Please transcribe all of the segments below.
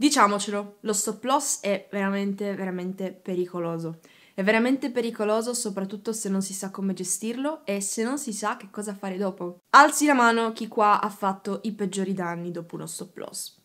Diciamocelo, lo stop loss è veramente, veramente pericoloso. È veramente pericoloso soprattutto se non si sa come gestirlo e se non si sa che cosa fare dopo. Alzi la mano chi qua ha fatto i peggiori danni dopo uno stop loss.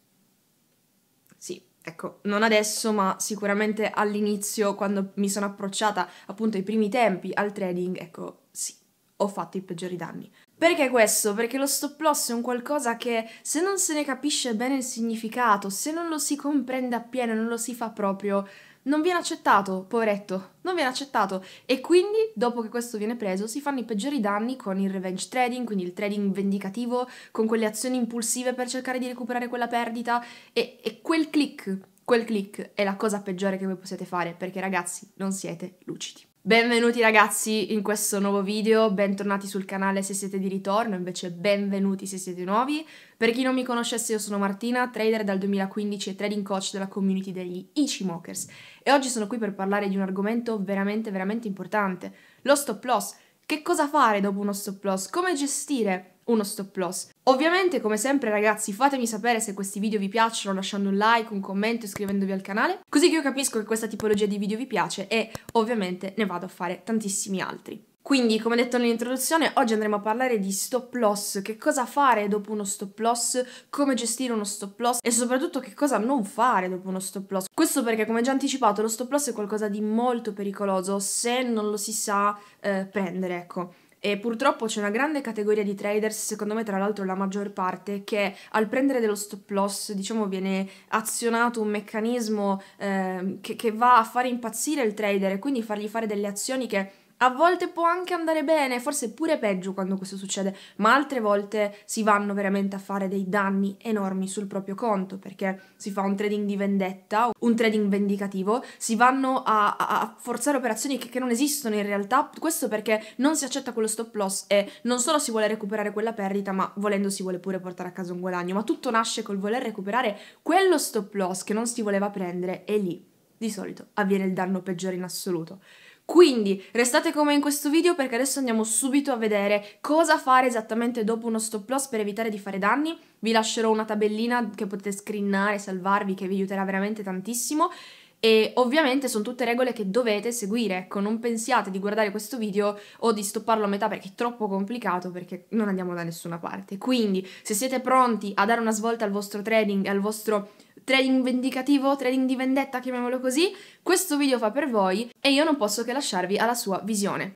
Sì, ecco, non adesso, ma sicuramente all'inizio, quando mi sono approcciata appunto ai primi tempi al trading, ecco, sì, ho fatto i peggiori danni. Perché questo? Perché lo stop loss è un qualcosa che se non se ne capisce bene il significato, se non lo si comprende appieno, non lo si fa proprio, non viene accettato, poveretto, non viene accettato. E quindi, dopo che questo viene preso, si fanno i peggiori danni con il revenge trading, quindi il trading vendicativo, con quelle azioni impulsive per cercare di recuperare quella perdita e, e quel click, quel click è la cosa peggiore che voi possiate fare perché ragazzi non siete lucidi. Benvenuti ragazzi in questo nuovo video, bentornati sul canale se siete di ritorno, invece benvenuti se siete nuovi. Per chi non mi conoscesse io sono Martina, trader dal 2015 e trading coach della community degli Ichimokers e oggi sono qui per parlare di un argomento veramente veramente importante, lo stop loss. Che cosa fare dopo uno stop loss? Come gestire uno stop loss. Ovviamente, come sempre, ragazzi, fatemi sapere se questi video vi piacciono lasciando un like, un commento, e iscrivendovi al canale, così che io capisco che questa tipologia di video vi piace e ovviamente ne vado a fare tantissimi altri. Quindi, come detto nell'introduzione, oggi andremo a parlare di stop loss, che cosa fare dopo uno stop loss, come gestire uno stop loss e soprattutto che cosa non fare dopo uno stop loss. Questo perché, come già anticipato, lo stop loss è qualcosa di molto pericoloso se non lo si sa eh, prendere, ecco. E purtroppo c'è una grande categoria di traders, secondo me tra l'altro la maggior parte, che al prendere dello stop loss diciamo viene azionato un meccanismo eh, che, che va a far impazzire il trader e quindi fargli fare delle azioni che a volte può anche andare bene, forse pure peggio quando questo succede, ma altre volte si vanno veramente a fare dei danni enormi sul proprio conto perché si fa un trading di vendetta, un trading vendicativo, si vanno a, a, forzare operazioni che, che non esistono in realtà, questo perché non si accetta quello stop loss e non solo si vuole recuperare quella perdita, ma volendo si vuole pure portare a casa un guadagno, ma tutto nasce col voler recuperare quello stop loss che non si voleva prendere e lì di solito avviene il danno peggiore in assoluto. Quindi restate con me in questo video perché adesso andiamo subito a vedere cosa fare esattamente dopo uno stop loss per evitare di fare danni. Vi lascerò una tabellina che potete screenare, salvarvi, che vi aiuterà veramente tantissimo. E ovviamente sono tutte regole che dovete seguire, ecco, non pensiate di guardare questo video o di stopparlo a metà perché è troppo complicato, perché non andiamo da nessuna parte. Quindi, se siete pronti a dare una svolta al vostro trading al vostro trading vendicativo, trading di vendetta, chiamiamolo così, questo video fa per voi e io non posso che lasciarvi alla sua visione.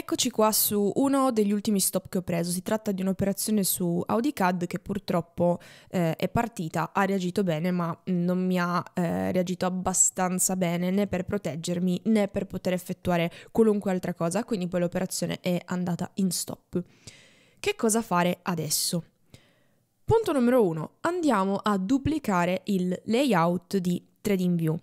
Eccoci qua su uno degli ultimi stop che ho preso, si tratta di un'operazione su AudiCAD che purtroppo eh, è partita, ha reagito bene ma non mi ha eh, reagito abbastanza bene né per proteggermi né per poter effettuare qualunque altra cosa, quindi poi l'operazione è andata in stop. Che cosa fare adesso? Punto numero 1. Andiamo a duplicare il layout di TradingView.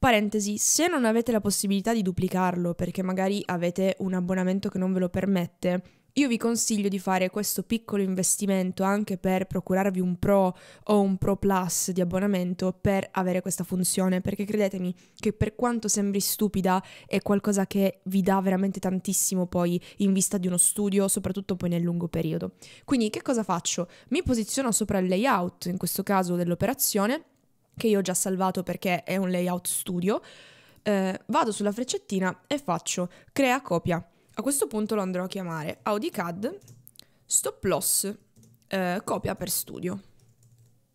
Parentesi, se non avete la possibilità di duplicarlo perché magari avete un abbonamento che non ve lo permette, io vi consiglio di fare questo piccolo investimento anche per procurarvi un Pro o un Pro Plus di abbonamento per avere questa funzione, perché credetemi che per quanto sembri stupida è qualcosa che vi dà veramente tantissimo poi in vista di uno studio, soprattutto poi nel lungo periodo. Quindi che cosa faccio? Mi posiziono sopra il layout, in questo caso dell'operazione, che io ho già salvato perché è un layout studio, eh, vado sulla freccettina e faccio crea copia. A questo punto lo andrò a chiamare AudiCAD stop loss eh, copia per studio.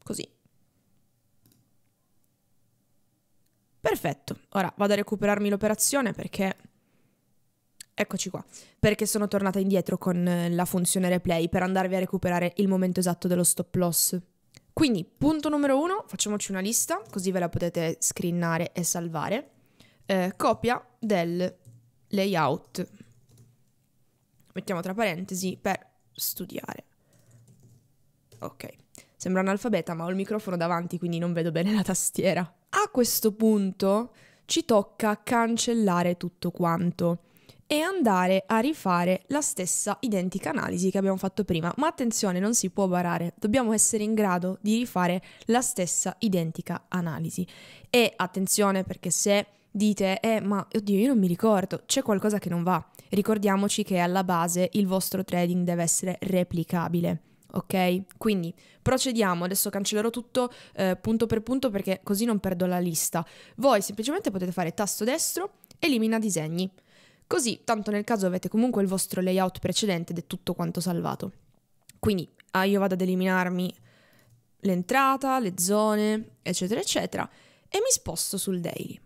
Così. Perfetto, ora vado a recuperarmi l'operazione perché... Eccoci qua, perché sono tornata indietro con la funzione replay per andarvi a recuperare il momento esatto dello stop loss. Quindi, punto numero uno, facciamoci una lista, così ve la potete screenare e salvare. Eh, copia del layout. Mettiamo tra parentesi per studiare. Ok, sembra analfabeta, ma ho il microfono davanti, quindi non vedo bene la tastiera. A questo punto ci tocca cancellare tutto quanto e andare a rifare la stessa identica analisi che abbiamo fatto prima. Ma attenzione, non si può barare, dobbiamo essere in grado di rifare la stessa identica analisi. E attenzione perché se dite, eh ma oddio io non mi ricordo, c'è qualcosa che non va. Ricordiamoci che alla base il vostro trading deve essere replicabile. Ok? Quindi procediamo, adesso cancellerò tutto eh, punto per punto perché così non perdo la lista. Voi semplicemente potete fare tasto destro, elimina disegni Così, tanto nel caso avete comunque il vostro layout precedente ed è tutto quanto salvato. Quindi ah, io vado ad eliminarmi l'entrata, le zone, eccetera, eccetera, e mi sposto sul daily.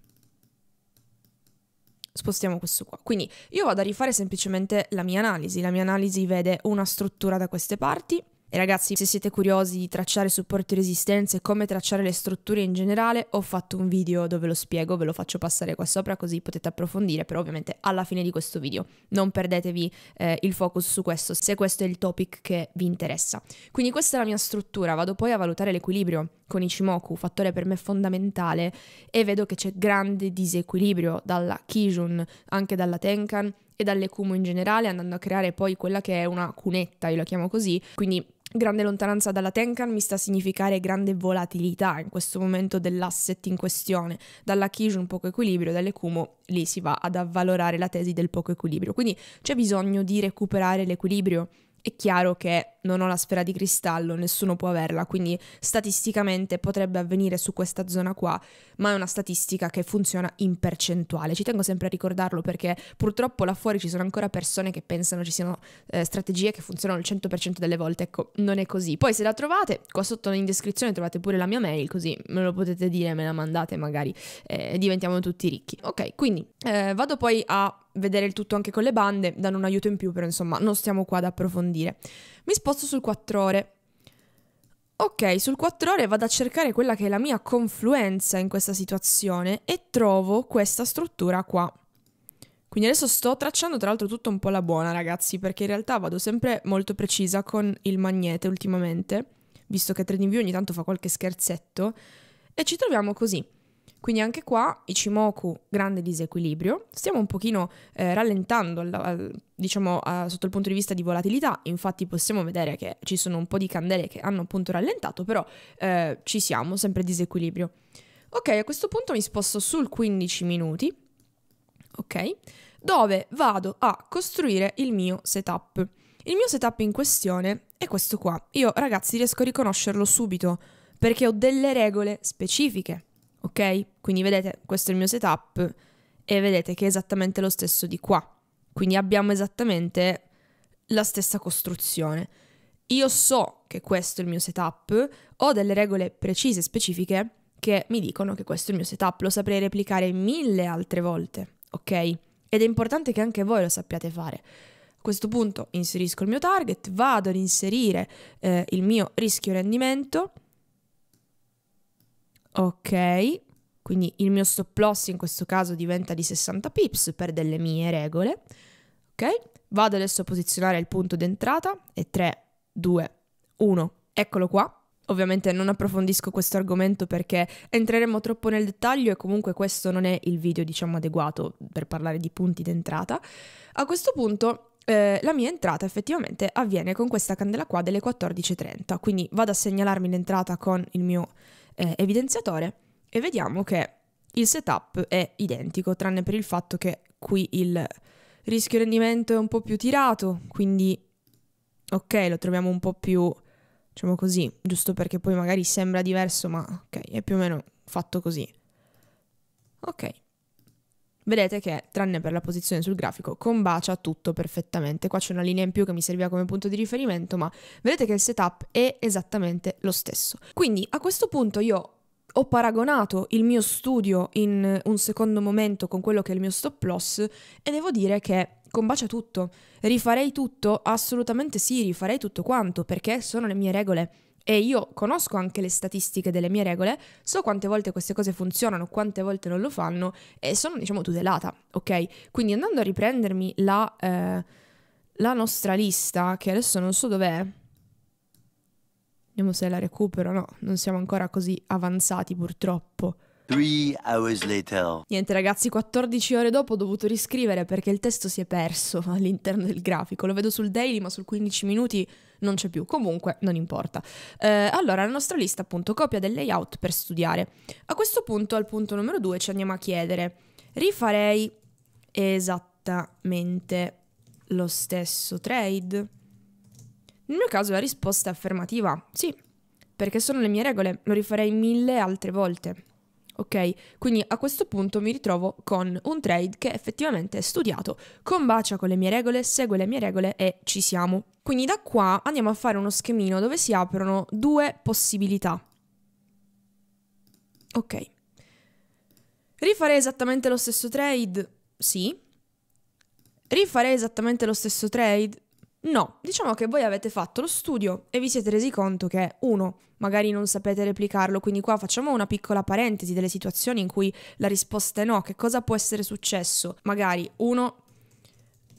Spostiamo questo qua. Quindi io vado a rifare semplicemente la mia analisi. La mia analisi vede una struttura da queste parti, e ragazzi, se siete curiosi di tracciare supporti e resistenze e come tracciare le strutture in generale, ho fatto un video dove lo spiego, ve lo faccio passare qua sopra così potete approfondire, però ovviamente alla fine di questo video. Non perdetevi eh, il focus su questo, se questo è il topic che vi interessa. Quindi questa è la mia struttura, vado poi a valutare l'equilibrio con Ichimoku, fattore per me fondamentale, e vedo che c'è grande disequilibrio dalla Kijun, anche dalla Tenkan e dalle Kumu in generale, andando a creare poi quella che è una cunetta, io la chiamo così, quindi Grande lontananza dalla Tenkan mi sta a significare grande volatilità in questo momento dell'asset in questione, dalla Kijun poco equilibrio, dalle Kumo lì si va ad avvalorare la tesi del poco equilibrio, quindi c'è bisogno di recuperare l'equilibrio è chiaro che non ho la sfera di cristallo, nessuno può averla, quindi statisticamente potrebbe avvenire su questa zona qua, ma è una statistica che funziona in percentuale. Ci tengo sempre a ricordarlo perché purtroppo là fuori ci sono ancora persone che pensano ci siano eh, strategie che funzionano il 100% delle volte, ecco, non è così. Poi se la trovate, qua sotto in descrizione trovate pure la mia mail, così me lo potete dire, me la mandate magari, eh, diventiamo tutti ricchi. Ok, quindi eh, vado poi a vedere il tutto anche con le bande danno un aiuto in più, però insomma non stiamo qua ad approfondire. Mi sposto sul 4 ore. Ok, sul 4 ore vado a cercare quella che è la mia confluenza in questa situazione e trovo questa struttura qua. Quindi adesso sto tracciando tra l'altro tutto un po' la buona ragazzi, perché in realtà vado sempre molto precisa con il magnete ultimamente, visto che Trading View ogni tanto fa qualche scherzetto, e ci troviamo così. Quindi anche qua Ichimoku, grande disequilibrio, stiamo un pochino eh, rallentando al, al, diciamo a, sotto il punto di vista di volatilità, infatti possiamo vedere che ci sono un po' di candele che hanno appunto rallentato, però eh, ci siamo, sempre disequilibrio. Ok, a questo punto mi sposto sul 15 minuti, ok, dove vado a costruire il mio setup. Il mio setup in questione è questo qua. Io ragazzi riesco a riconoscerlo subito perché ho delle regole specifiche ok? Quindi vedete, questo è il mio setup e vedete che è esattamente lo stesso di qua. Quindi abbiamo esattamente la stessa costruzione. Io so che questo è il mio setup, ho delle regole precise specifiche che mi dicono che questo è il mio setup, lo saprei replicare mille altre volte, ok? Ed è importante che anche voi lo sappiate fare. A questo punto inserisco il mio target, vado ad inserire eh, il mio rischio rendimento Ok, quindi il mio stop loss in questo caso diventa di 60 pips per delle mie regole. Ok, vado adesso a posizionare il punto d'entrata e 3, 2, 1, eccolo qua. Ovviamente non approfondisco questo argomento perché entreremo troppo nel dettaglio e comunque questo non è il video diciamo adeguato per parlare di punti d'entrata. A questo punto eh, la mia entrata effettivamente avviene con questa candela qua delle 14.30, quindi vado a segnalarmi l'entrata con il mio eh, evidenziatore e vediamo che il setup è identico, tranne per il fatto che qui il rischio rendimento è un po' più tirato, quindi ok, lo troviamo un po' più, diciamo così, giusto perché poi magari sembra diverso, ma ok, è più o meno fatto così. Ok vedete che tranne per la posizione sul grafico combacia tutto perfettamente. Qua c'è una linea in più che mi serviva come punto di riferimento, ma vedete che il setup è esattamente lo stesso. Quindi a questo punto io ho paragonato il mio studio in un secondo momento con quello che è il mio stop loss e devo dire che combacia tutto. Rifarei tutto? Assolutamente sì, rifarei tutto quanto perché sono le mie regole e io conosco anche le statistiche delle mie regole, so quante volte queste cose funzionano, quante volte non lo fanno e sono diciamo tutelata, ok? Quindi andando a riprendermi la, eh, la nostra lista, che adesso non so dov'è, vediamo se la recupero, no, non siamo ancora così avanzati purtroppo. hours later. Niente ragazzi, 14 ore dopo ho dovuto riscrivere perché il testo si è perso all'interno del grafico. Lo vedo sul daily, ma sul 15 minuti non c'è più, comunque non importa. Eh, allora, la nostra lista appunto copia del layout per studiare. A questo punto, al punto numero 2, ci andiamo a chiedere, rifarei esattamente lo stesso trade? Nel mio caso la risposta è affermativa, sì, perché sono le mie regole, lo rifarei mille altre volte ok? Quindi a questo punto mi ritrovo con un trade che effettivamente è studiato, combacia con le mie regole, segue le mie regole e ci siamo. Quindi da qua andiamo a fare uno schemino dove si aprono due possibilità. Ok. Rifarei esattamente lo stesso trade? Sì. Rifarei esattamente lo stesso trade? No, diciamo che voi avete fatto lo studio e vi siete resi conto che, uno, magari non sapete replicarlo, quindi qua facciamo una piccola parentesi delle situazioni in cui la risposta è no, che cosa può essere successo? Magari, uno,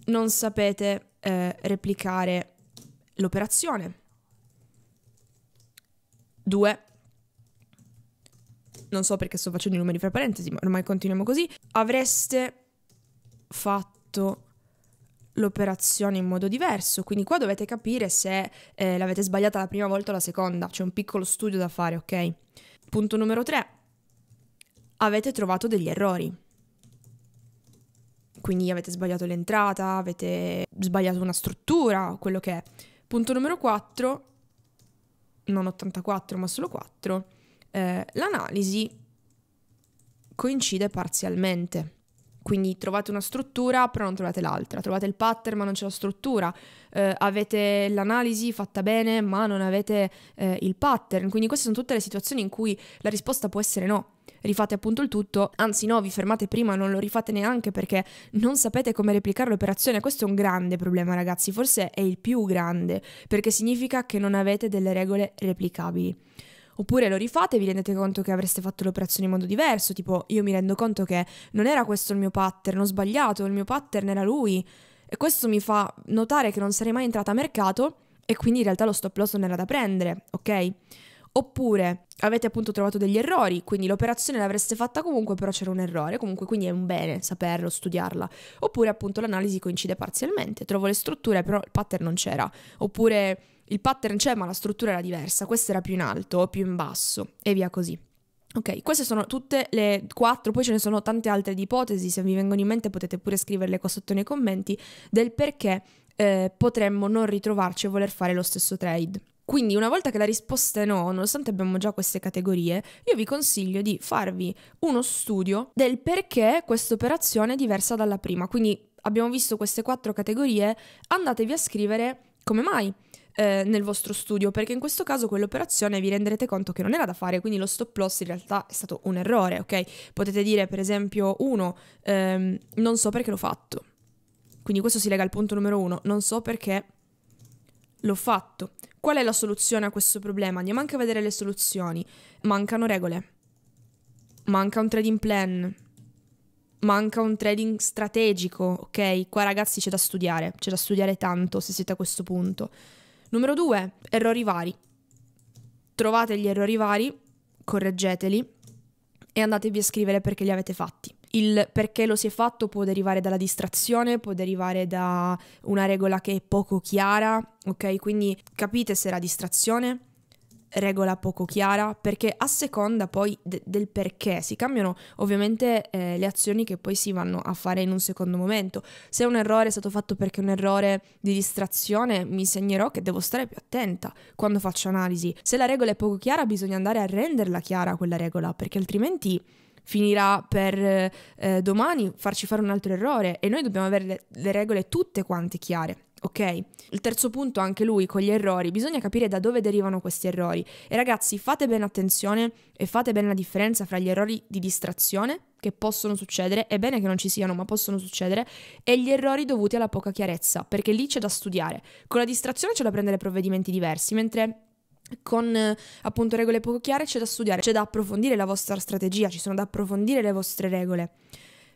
non sapete eh, replicare l'operazione. Due, non so perché sto facendo i numeri fra parentesi, ma ormai continuiamo così, avreste fatto l'operazione in modo diverso, quindi qua dovete capire se eh, l'avete sbagliata la prima volta o la seconda, c'è un piccolo studio da fare, ok? Punto numero 3. Avete trovato degli errori. Quindi avete sbagliato l'entrata, avete sbagliato una struttura, quello che è. Punto numero 4, non 84 ma solo 4, eh, l'analisi coincide parzialmente. Quindi trovate una struttura, però non trovate l'altra. Trovate il pattern, ma non c'è la struttura. Eh, avete l'analisi fatta bene, ma non avete eh, il pattern. Quindi queste sono tutte le situazioni in cui la risposta può essere no. Rifate appunto il tutto, anzi no, vi fermate prima, non lo rifate neanche perché non sapete come replicare l'operazione. Questo è un grande problema, ragazzi, forse è il più grande, perché significa che non avete delle regole replicabili. Oppure lo rifate e vi rendete conto che avreste fatto l'operazione in modo diverso, tipo io mi rendo conto che non era questo il mio pattern, ho sbagliato, il mio pattern era lui. E questo mi fa notare che non sarei mai entrata a mercato e quindi in realtà lo stop loss non era da prendere, ok? Oppure avete appunto trovato degli errori, quindi l'operazione l'avreste fatta comunque, però c'era un errore, comunque quindi è un bene saperlo, studiarla. Oppure appunto l'analisi coincide parzialmente, trovo le strutture, però il pattern non c'era. Oppure il pattern c'è ma la struttura era diversa, questo era più in alto, più in basso e via così. Ok, queste sono tutte le quattro, poi ce ne sono tante altre di ipotesi, se vi vengono in mente potete pure scriverle qua sotto nei commenti del perché eh, potremmo non ritrovarci e voler fare lo stesso trade. Quindi una volta che la risposta è no, nonostante abbiamo già queste categorie, io vi consiglio di farvi uno studio del perché questa operazione è diversa dalla prima. Quindi abbiamo visto queste quattro categorie, andatevi a scrivere come mai eh, nel vostro studio, perché in questo caso quell'operazione vi renderete conto che non era da fare, quindi lo stop loss in realtà è stato un errore, ok? Potete dire per esempio uno, ehm, non so perché l'ho fatto. Quindi questo si lega al punto numero uno, non so perché l'ho fatto. Qual è la soluzione a questo problema? Andiamo anche a vedere le soluzioni. Mancano regole, manca un trading plan, manca un trading strategico, ok? Qua ragazzi c'è da studiare, c'è da studiare tanto se siete a questo punto. Numero 2, errori vari. Trovate gli errori vari, correggeteli e andatevi a scrivere perché li avete fatti. Il perché lo si è fatto può derivare dalla distrazione, può derivare da una regola che è poco chiara, ok? Quindi capite se era distrazione, regola poco chiara perché a seconda poi de- del perché si cambiano ovviamente eh, le azioni che poi si vanno a fare in un secondo momento. Se un errore è stato fatto perché è un errore di distrazione, mi segnerò che devo stare più attenta quando faccio analisi. Se la regola è poco chiara, bisogna andare a renderla chiara quella regola perché altrimenti finirà per eh, domani farci fare un altro errore e noi dobbiamo avere le, le regole tutte quante chiare ok? Il terzo punto, anche lui, con gli errori, bisogna capire da dove derivano questi errori. E ragazzi, fate bene attenzione e fate bene la differenza fra gli errori di distrazione, che possono succedere, è bene che non ci siano, ma possono succedere, e gli errori dovuti alla poca chiarezza, perché lì c'è da studiare. Con la distrazione c'è da prendere provvedimenti diversi, mentre con eh, appunto regole poco chiare c'è da studiare, c'è da approfondire la vostra strategia, ci sono da approfondire le vostre regole.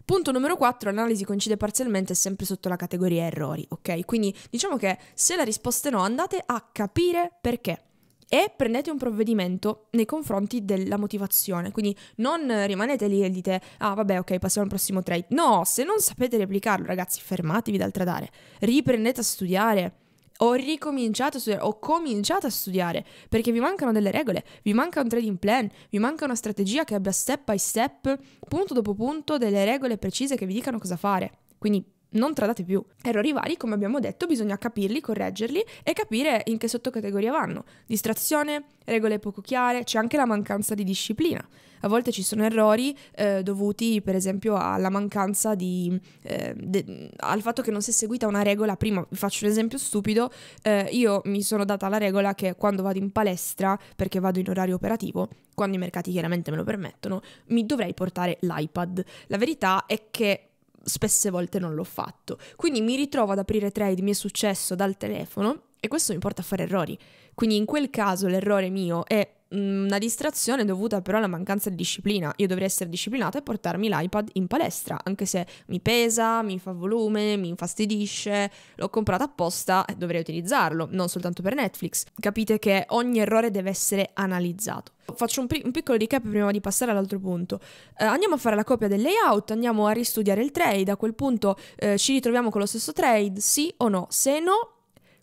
Punto numero 4, l'analisi coincide parzialmente sempre sotto la categoria errori, ok? Quindi diciamo che se la risposta è no, andate a capire perché e prendete un provvedimento nei confronti della motivazione. Quindi non rimanete lì e dite, ah vabbè ok, passiamo al prossimo trade. No, se non sapete replicarlo ragazzi, fermatevi dal tradare, riprendete a studiare ho ricominciato a studiare, ho cominciato a studiare, perché vi mancano delle regole, vi manca un trading plan, vi manca una strategia che abbia step by step, punto dopo punto, delle regole precise che vi dicano cosa fare. Quindi non trattate più. Errori vari, come abbiamo detto, bisogna capirli, correggerli e capire in che sottocategoria vanno. Distrazione, regole poco chiare, c'è anche la mancanza di disciplina. A volte ci sono errori eh, dovuti per esempio alla mancanza di... Eh, de, al fatto che non si è seguita una regola prima. Vi faccio un esempio stupido, eh, io mi sono data la regola che quando vado in palestra, perché vado in orario operativo, quando i mercati chiaramente me lo permettono, mi dovrei portare l'iPad. La verità è che spesse volte non l'ho fatto. Quindi mi ritrovo ad aprire trade, mi è successo dal telefono e questo mi porta a fare errori. Quindi in quel caso l'errore mio è Mm, una distrazione dovuta però alla mancanza di disciplina. Io dovrei essere disciplinata e portarmi l'iPad in palestra, anche se mi pesa, mi fa volume, mi infastidisce, l'ho comprato apposta e dovrei utilizzarlo, non soltanto per Netflix. Capite che ogni errore deve essere analizzato. Faccio un, un piccolo recap prima di passare all'altro punto. Eh, andiamo a fare la copia del layout, andiamo a ristudiare il trade, a quel punto eh, ci ritroviamo con lo stesso trade, sì o no? Se no,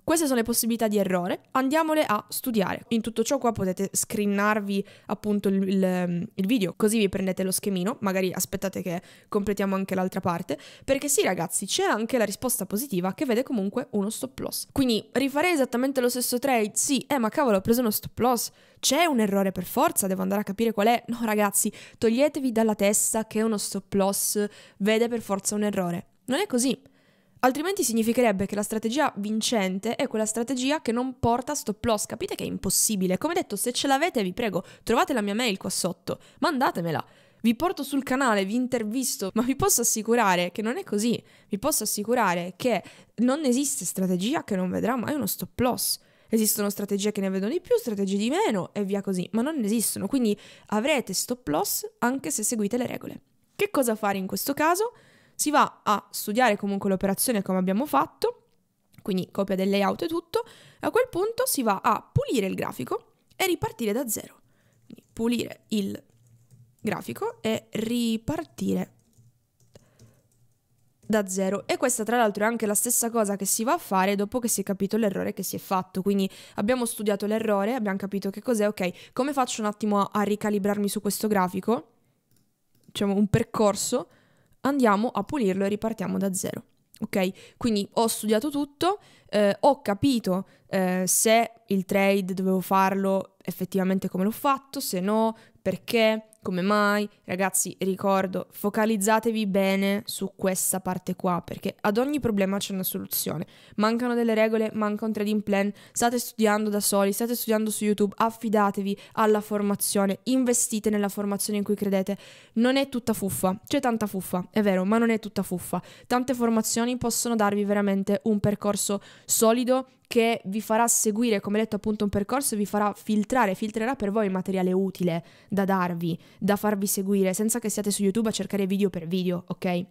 queste sono le possibilità di errore, andiamole a studiare. In tutto ciò qua potete screenarvi appunto il, il, ehm, il, video, così vi prendete lo schemino, magari aspettate che completiamo anche l'altra parte, perché sì ragazzi, c'è anche la risposta positiva che vede comunque uno stop loss. Quindi rifarei esattamente lo stesso trade? Sì, eh ma cavolo ho preso uno stop loss, c'è un errore per forza, devo andare a capire qual è. No ragazzi, toglietevi dalla testa che uno stop loss vede per forza un errore. Non è così. Altrimenti significherebbe che la strategia vincente è quella strategia che non porta stop loss. Capite che è impossibile. Come detto, se ce l'avete, vi prego, trovate la mia mail qua sotto, mandatemela. Vi porto sul canale, vi intervisto, ma vi posso assicurare che non è così. Vi posso assicurare che non esiste strategia che non vedrà mai uno stop loss. Esistono strategie che ne vedono di più, strategie di meno e via così, ma non esistono. Quindi avrete stop loss anche se seguite le regole. Che cosa fare in questo caso? si va a studiare comunque l'operazione come abbiamo fatto, quindi copia del layout e tutto, e a quel punto si va a pulire il grafico e ripartire da zero. Quindi pulire il grafico e ripartire da zero e questa tra l'altro è anche la stessa cosa che si va a fare dopo che si è capito l'errore che si è fatto quindi abbiamo studiato l'errore abbiamo capito che cos'è ok come faccio un attimo a, a ricalibrarmi su questo grafico diciamo un percorso andiamo a pulirlo e ripartiamo da zero. Ok? Quindi ho studiato tutto, eh, ho capito eh, se il trade dovevo farlo effettivamente come l'ho fatto, se no, perché, come mai. Ragazzi, ricordo, focalizzatevi bene su questa parte qua, perché ad ogni problema c'è una soluzione. Mancano delle regole, manca un trading plan, state studiando da soli, state studiando su YouTube, affidatevi alla formazione, investite nella formazione in cui credete. Non è tutta fuffa, c'è tanta fuffa, è vero, ma non è tutta fuffa. Tante formazioni possono darvi veramente un percorso solido che vi farà seguire, come detto appunto, un percorso, e vi farà filtrare, filtrerà per voi il materiale utile da darvi da farvi seguire senza che siate su YouTube a cercare video per video, ok?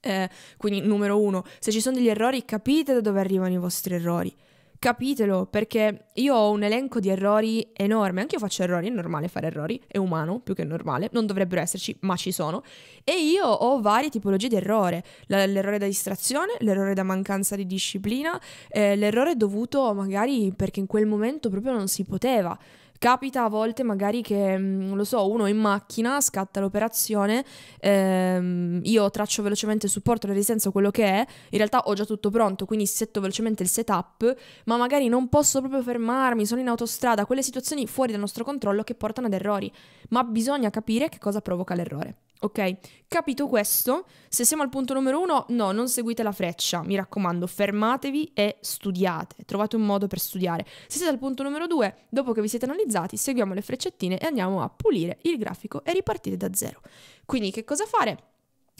Eh, quindi numero uno, se ci sono degli errori capite da dove arrivano i vostri errori. Capitelo, perché io ho un elenco di errori enorme, anche io faccio errori, è normale fare errori, è umano più che normale, non dovrebbero esserci, ma ci sono. E io ho varie tipologie di errore, l'errore da distrazione, l'errore da mancanza di disciplina, eh, l'errore dovuto magari perché in quel momento proprio non si poteva. Capita a volte magari che, mm, non lo so, uno è in macchina, scatta l'operazione, ehm, io traccio velocemente il supporto, la resistenza, quello che è, in realtà ho già tutto pronto, quindi setto velocemente il setup, ma magari non posso proprio fermarmi, sono in autostrada, quelle situazioni fuori dal nostro controllo che portano ad errori, ma bisogna capire che cosa provoca l'errore. Ok, capito questo? Se siamo al punto numero uno, no, non seguite la freccia, mi raccomando, fermatevi e studiate, trovate un modo per studiare. Se siete al punto numero due, dopo che vi siete analizzati, seguiamo le freccettine e andiamo a pulire il grafico e ripartire da zero. Quindi che cosa fare?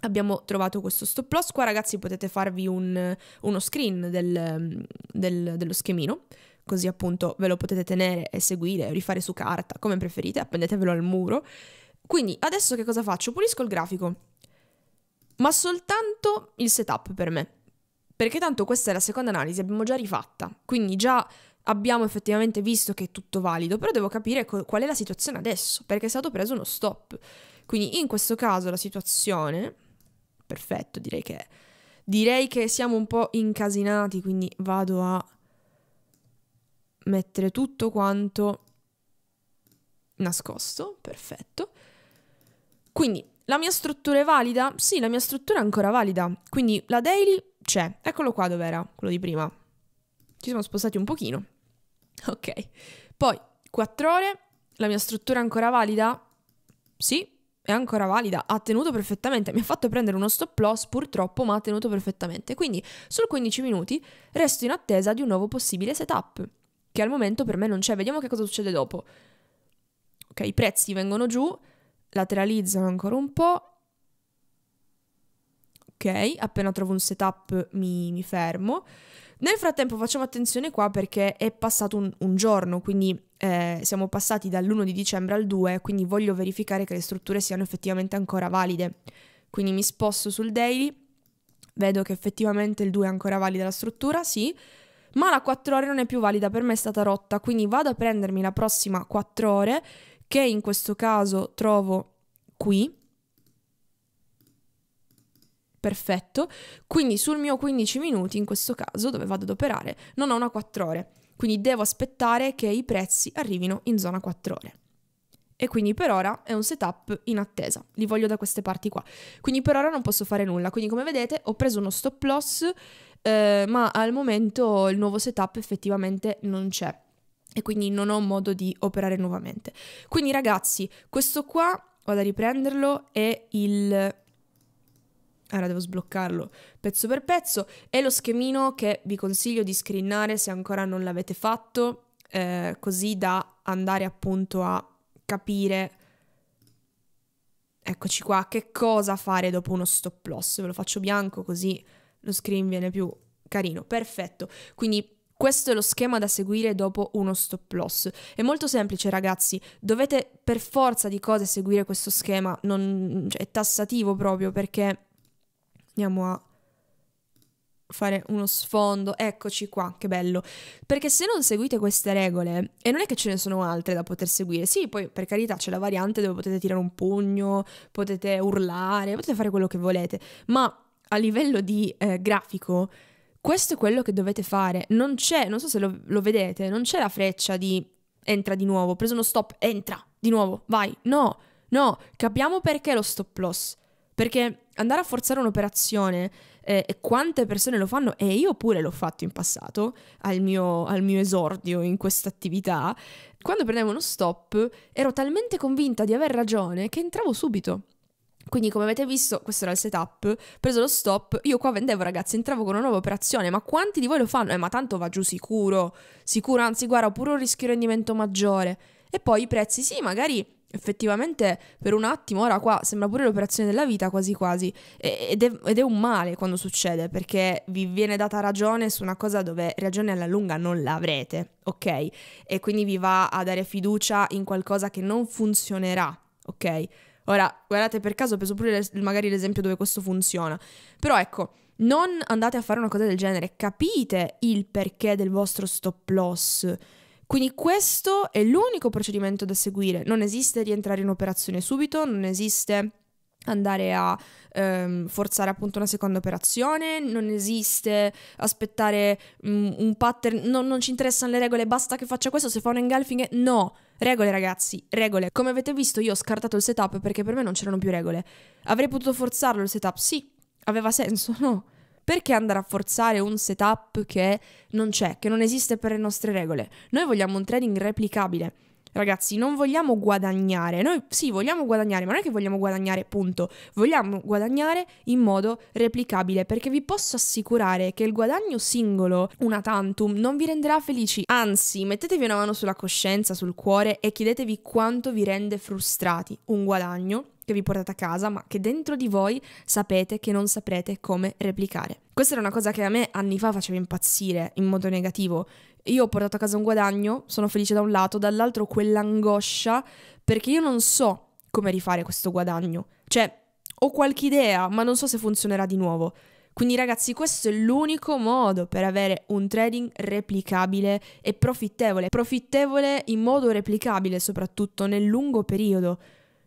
abbiamo trovato questo stop loss. Qua ragazzi potete farvi un, uno screen del, del, dello schemino, così appunto ve lo potete tenere e seguire, rifare su carta, come preferite, appendetevelo al muro quindi adesso che cosa faccio? Pulisco il grafico, ma soltanto il setup per me, perché tanto questa è la seconda analisi, abbiamo già rifatta, quindi già abbiamo effettivamente visto che è tutto valido, però devo capire qual è la situazione adesso, perché è stato preso uno stop. Quindi in questo caso la situazione, perfetto, direi che Direi che siamo un po' incasinati, quindi vado a mettere tutto quanto nascosto, perfetto. Quindi la mia struttura è valida? Sì, la mia struttura è ancora valida. Quindi la daily c'è. Eccolo qua dove era, quello di prima. Ci siamo spostati un pochino. Ok. Poi 4 ore, la mia struttura è ancora valida? Sì, è ancora valida, ha tenuto perfettamente, mi ha fatto prendere uno stop loss purtroppo, ma ha tenuto perfettamente. Quindi sul 15 minuti resto in attesa di un nuovo possibile setup, che al momento per me non c'è. Vediamo che cosa succede dopo. Ok, i prezzi vengono giù, lateralizzano ancora un po'. Ok, appena trovo un setup mi, mi fermo. Nel frattempo facciamo attenzione qua perché è passato un, un giorno, quindi eh, siamo passati dall'1 di dicembre al 2, quindi voglio verificare che le strutture siano effettivamente ancora valide. Quindi mi sposto sul daily, vedo che effettivamente il 2 è ancora valida la struttura, sì, ma la 4 ore non è più valida, per me è stata rotta, quindi vado a prendermi la prossima 4 ore che in questo caso trovo qui. Perfetto. Quindi sul mio 15 minuti, in questo caso, dove vado ad operare, non ho una 4 ore. Quindi devo aspettare che i prezzi arrivino in zona 4 ore e quindi per ora è un setup in attesa, li voglio da queste parti qua. Quindi per ora non posso fare nulla, quindi come vedete ho preso uno stop loss, eh, ma al momento il nuovo setup effettivamente non c'è e quindi non ho modo di operare nuovamente. Quindi ragazzi, questo qua, vado a riprenderlo, è il... Ora devo sbloccarlo pezzo per pezzo, è lo schemino che vi consiglio di screenare se ancora non l'avete fatto, eh, così da andare appunto a capire, eccoci qua, che cosa fare dopo uno stop loss. Ve lo faccio bianco così lo screen viene più carino, perfetto. Quindi questo è lo schema da seguire dopo uno stop loss. È molto semplice, ragazzi. Dovete per forza di cose seguire questo schema. Non, cioè, è tassativo proprio perché andiamo a fare uno sfondo, eccoci qua, che bello. Perché se non seguite queste regole, e non è che ce ne sono altre da poter seguire, sì, poi per carità c'è la variante dove potete tirare un pugno, potete urlare, potete fare quello che volete, ma a livello di eh, grafico questo è quello che dovete fare. Non c'è, non so se lo, lo vedete, non c'è la freccia di entra di nuovo, ho preso uno stop, entra di nuovo, vai. No, no, capiamo perché lo stop loss. Perché andare a forzare un'operazione eh, e quante persone lo fanno, e io pure l'ho fatto in passato, al mio, al mio esordio in questa attività, quando prendevo uno stop ero talmente convinta di aver ragione che entravo subito. Quindi come avete visto, questo era il setup, preso lo stop, io qua vendevo ragazzi, entravo con una nuova operazione, ma quanti di voi lo fanno? Eh ma tanto va giù sicuro, sicuro, anzi guarda, pure un rischio rendimento maggiore. E poi i prezzi, sì, magari effettivamente per un attimo, ora qua sembra pure l'operazione della vita quasi quasi, ed è, ed è, un male quando succede perché vi viene data ragione su una cosa dove ragione alla lunga non l'avrete, ok? E quindi vi va a dare fiducia in qualcosa che non funzionerà, ok? Ora, guardate, per caso ho preso pure le, magari l'esempio dove questo funziona. Però ecco, non andate a fare una cosa del genere, capite il perché del vostro stop loss. Quindi questo è l'unico procedimento da seguire. Non esiste rientrare in operazione subito, non esiste andare a ehm, forzare appunto una seconda operazione, non esiste aspettare mh, mm, un pattern, no, non ci interessano le regole, basta che faccia questo, se fa un engulfing, no, Regole ragazzi, regole. Come avete visto io ho scartato il setup perché per me non c'erano più regole. Avrei potuto forzarlo il setup? Sì. Aveva senso? No. Perché andare a forzare un setup che non c'è, che non esiste per le nostre regole? Noi vogliamo un trading replicabile ragazzi, non vogliamo guadagnare. Noi sì, vogliamo guadagnare, ma non è che vogliamo guadagnare, punto. Vogliamo guadagnare in modo replicabile, perché vi posso assicurare che il guadagno singolo, una tantum, non vi renderà felici. Anzi, mettetevi una mano sulla coscienza, sul cuore e chiedetevi quanto vi rende frustrati un guadagno che vi portate a casa, ma che dentro di voi sapete che non saprete come replicare. Questa era una cosa che a me anni fa faceva impazzire in modo negativo. Io ho portato a casa un guadagno, sono felice da un lato, dall'altro quell'angoscia perché io non so come rifare questo guadagno. Cioè, ho qualche idea, ma non so se funzionerà di nuovo. Quindi ragazzi, questo è l'unico modo per avere un trading replicabile e profittevole, profittevole in modo replicabile soprattutto nel lungo periodo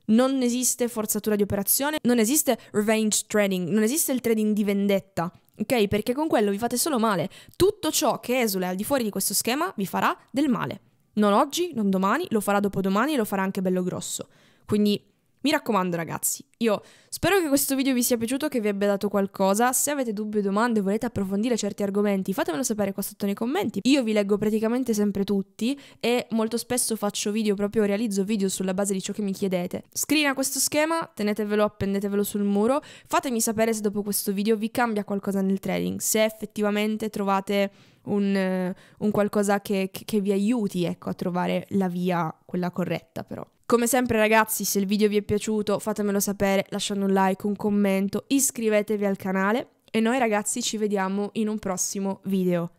non esiste forzatura di operazione, non esiste revenge trading, non esiste il trading di vendetta. Ok? Perché con quello vi fate solo male. Tutto ciò che esula al di fuori di questo schema vi farà del male. Non oggi, non domani, lo farà dopodomani e lo farà anche bello grosso. Quindi mi raccomando ragazzi, io spero che questo video vi sia piaciuto, che vi abbia dato qualcosa. Se avete dubbi o domande e volete approfondire certi argomenti, fatemelo sapere qua sotto nei commenti. Io vi leggo praticamente sempre tutti e molto spesso faccio video, proprio realizzo video sulla base di ciò che mi chiedete. Scrina questo schema, tenetevelo, appendetevelo sul muro, fatemi sapere se dopo questo video vi cambia qualcosa nel trading, se effettivamente trovate un, eh, un qualcosa che, che vi aiuti ecco, a trovare la via, quella corretta però. Come sempre ragazzi, se il video vi è piaciuto fatemelo sapere lasciando un like, un commento, iscrivetevi al canale e noi ragazzi ci vediamo in un prossimo video.